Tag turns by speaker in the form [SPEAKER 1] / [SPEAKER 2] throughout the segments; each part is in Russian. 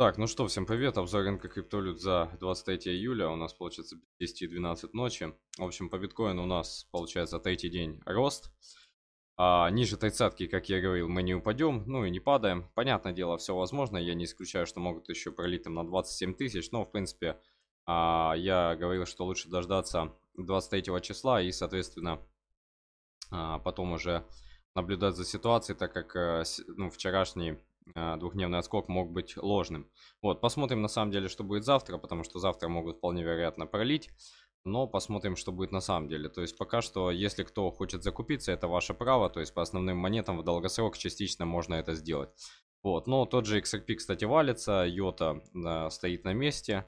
[SPEAKER 1] Так, ну что, всем привет, обзор рынка криптовалют за 23 июля, у нас получается 10-12 ночи. В общем, по биткоину у нас получается третий день рост. А, ниже тридцатки, как я говорил, мы не упадем, ну и не падаем. Понятное дело, все возможно, я не исключаю, что могут еще пролить там на 27 тысяч, но в принципе а, я говорил, что лучше дождаться 23 числа и, соответственно, а, потом уже наблюдать за ситуацией, так как э, ну, вчерашний а, двухдневный отскок мог быть ложным. Вот, посмотрим на самом деле, что будет завтра, потому что завтра могут вполне вероятно пролить. Но посмотрим, что будет на самом деле. То есть пока что, если кто хочет закупиться, это ваше право. То есть по основным монетам в долгосрок частично можно это сделать. Вот, но тот же XRP, кстати, валится, Йота э, стоит на месте.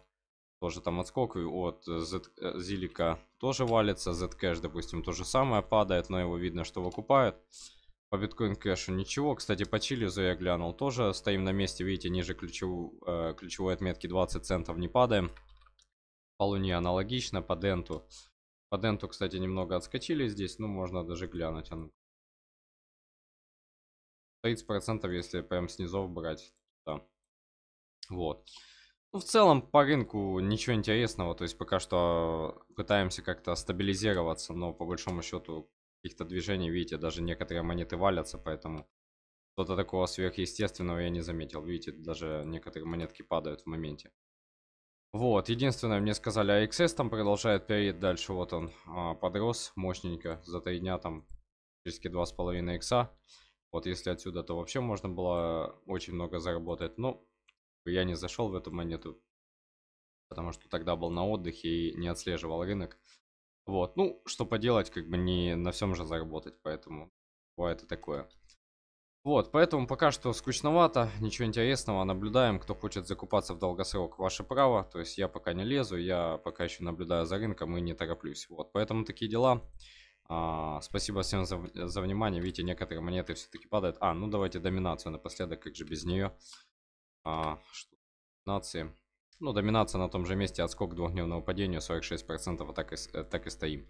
[SPEAKER 1] Тоже там отскок от Z, Зилика э, тоже валится, Zcash, допустим, то же самое падает, но его видно, что выкупают. По биткоин кэшу ничего. Кстати, по Чилизу я глянул. Тоже стоим на месте, видите, ниже ключеву, э, ключевой отметки 20 центов не падаем. По Луне аналогично, по Денту. По Денту, кстати, немного отскочили здесь. Ну, можно даже глянуть. Он... 30%, если прям снизов брать. Да. Вот. Ну, в целом, по рынку ничего интересного. То есть пока что пытаемся как-то стабилизироваться, но по большому счету каких-то движений, видите, даже некоторые монеты валятся, поэтому что-то такого сверхъестественного я не заметил. Видите, даже некоторые монетки падают в моменте. Вот, единственное, мне сказали, AXS а там продолжает перед дальше, вот он а, подрос мощненько, за три дня там практически 2,5 икса. Вот если отсюда, то вообще можно было очень много заработать, но я не зашел в эту монету, потому что тогда был на отдыхе и не отслеживал рынок. Вот, ну, что поделать, как бы не на всем же заработать, поэтому бывает и такое. Вот, поэтому пока что скучновато, ничего интересного, наблюдаем, кто хочет закупаться в долгосрок, ваше право, то есть я пока не лезу, я пока еще наблюдаю за рынком и не тороплюсь, вот, поэтому такие дела. А, спасибо всем за, за внимание, видите, некоторые монеты все-таки падают. А, ну давайте доминацию напоследок, как же без нее. А, что? Нации. Ну, доминация на том же месте, отскок двухдневного падения, 46%, а так и, э, так и стоим.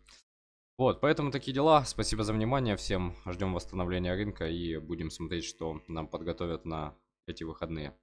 [SPEAKER 1] Вот, поэтому такие дела. Спасибо за внимание всем. Ждем восстановления рынка и будем смотреть, что нам подготовят на эти выходные.